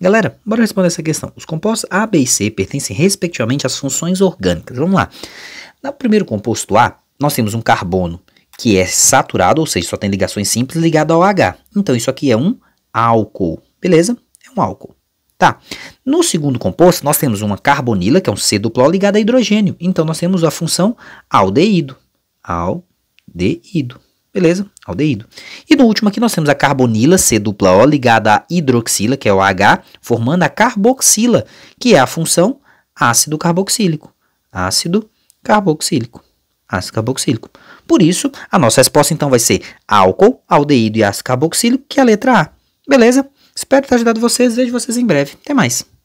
Galera, bora responder essa questão. Os compostos A, B e C pertencem respectivamente às funções orgânicas. Vamos lá. No primeiro composto A, nós temos um carbono que é saturado, ou seja, só tem ligações simples ligado ao H. Então isso aqui é um álcool, beleza? É um álcool. Tá. No segundo composto, nós temos uma carbonila, que é um C duplo ligado a hidrogênio. Então nós temos a função aldeído. Aldeído. Beleza? Aldeído. E no último aqui nós temos a carbonila, C dupla O, ligada à hidroxila, que é o H, formando a carboxila, que é a função ácido carboxílico. Ácido carboxílico. Ácido carboxílico. Por isso, a nossa resposta então vai ser álcool, aldeído e ácido carboxílico, que é a letra A. Beleza? Espero ter ajudado vocês. Vejo vocês em breve. Até mais.